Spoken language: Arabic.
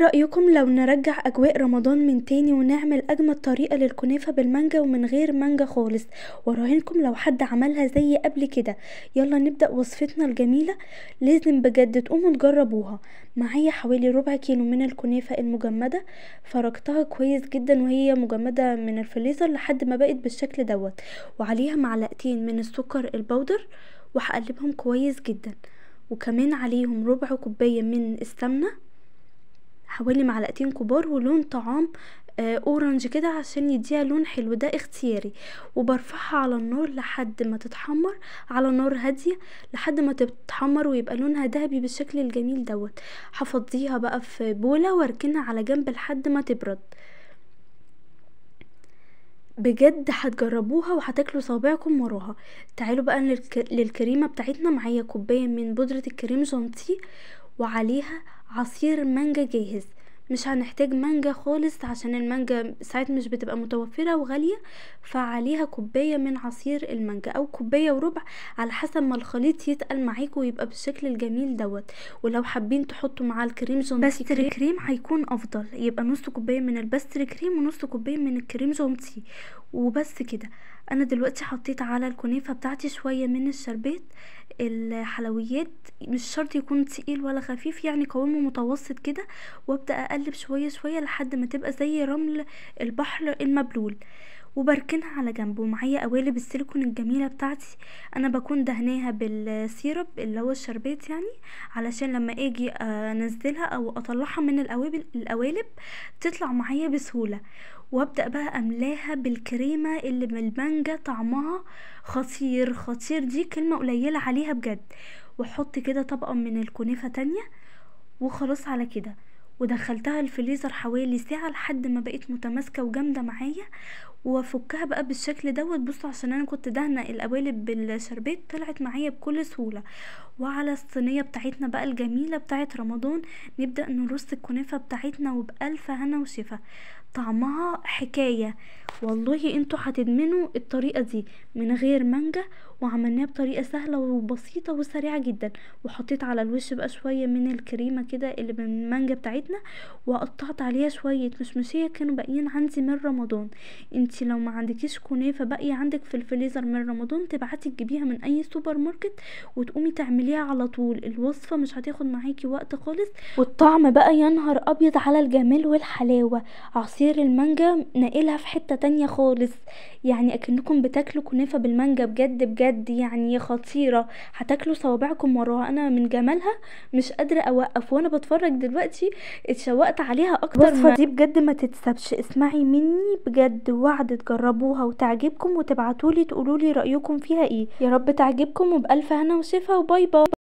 رأيكم لو نرجع أجواء رمضان من تاني ونعمل أجمل طريقة للكنافة بالمانجا ومن غير مانجا خالص وراهنكم لو حد عملها زي قبل كده يلا نبدأ وصفتنا الجميلة لازم بجد تقوموا تجربوها معايا حوالي ربع كيلو من الكنافة المجمدة فركتها كويس جدا وهي مجمدة من الفليزر لحد ما بقت بالشكل دوت وعليها معلقتين من السكر البودر وهقلبهم كويس جدا وكمان عليهم ربع كوباية من السمنة حوالي معلقتين كبار ولون طعام اورنج آه، كده عشان يديها لون حلو ده اختياري وبرفعها على النار لحد ما تتحمر على نار هاديه لحد ما تتحمر ويبقى لونها دهبي بالشكل الجميل دوت هفضيها بقى في بوله واركنها على جنب لحد ما تبرد بجد هتجربوها وهتاكلوا صوابعكم وراها تعالوا بقى للكريمه بتاعتنا معايا كوبايه من بودره الكريم جانتي وعليها عصير مانجا جاهز مش هنحتاج مانجا خالص عشان المانجا ساعات مش بتبقى متوفرة وغالية فعليها كوباية من عصير المانجا او كوباية وربع على حسب ما الخليط يتقل معاكوا ويبقى بالشكل الجميل دوت ولو حابين تحطوا معاه الكريم جونتي بستر كريم هيكون افضل يبقى نص كوباية من البستر كريم ونص كوباية من الكريم جونتي وبس كده انا دلوقتي حطيت على الكنافة بتاعتي شوية من الشربات الحلويات مش شرط يكون تقيل ولا خفيف يعني قوامه متوسط كده وابدأ اقلب شوية شوية لحد ما تبقى زي رمل البحر المبلول وبركنها على جنب ومعايا قوالب السيليكون الجميله بتاعتي انا بكون دهناها بالسيرب اللي هو الشربات يعني علشان لما اجي انزلها او اطلعها من القوالب القوالب تطلع معايا بسهوله وابدا بقى املاها بالكريمه اللي من المانجا طعمها خطير خطير دي كلمه قليله عليها بجد واحط كده طبقه من الكنافه تانية وخلاص على كده ودخلتها الفريزر حوالي ساعة لحد ما بقت متماسكة وجامدة معايا وفكها بقى بالشكل دوت بصوا عشان انا كنت دهنة القوالب بالشربات طلعت معايا بكل سهولة وعلى الصينية بتاعتنا بقى الجميلة بتاعت رمضان نبدأ نرص الكنافة بتاعتنا وبألف هنا وشفا طعمها حكاية والله انتوا هتدمنوا الطريقة دي من غير مانجا وعملناها بطريقة سهلة وبسيطة وسريعة جدا وحطيت على الوش بقى شوية من الكريمة كده اللي من المانجا بتاعتنا وقطعت عليها شوية مشمشية كانوا باقيين عندي من رمضان انت لو ما عندكيش كنافة باقية عندك في الفريزر من رمضان تبعتي تجيبيها من اي سوبر ماركت وتقومي تعمليها على طول الوصفة مش هتاخد معاكي وقت خالص والطعم بقى ينهر ابيض على الجمال والحلاوة عصير عصير المانجا ناقلها في حتة تانية خالص يعني اكنكم بتاكلوا كنافة بالمانجا بجد بجد يعني خطيرة هتاكلوا صوابعكم وراها انا من جمالها مش قادرة اوقف وانا بتفرج دلوقتي اتشوقت عليها اكتر الوصفة دي بجد ما تتسابش اسمعي مني بجد وعد تجربوها وتعجبكم وتبعتولي تقولولي رأيكم فيها ايه يا رب تعجبكم وبألف هنا وشفا وباي باي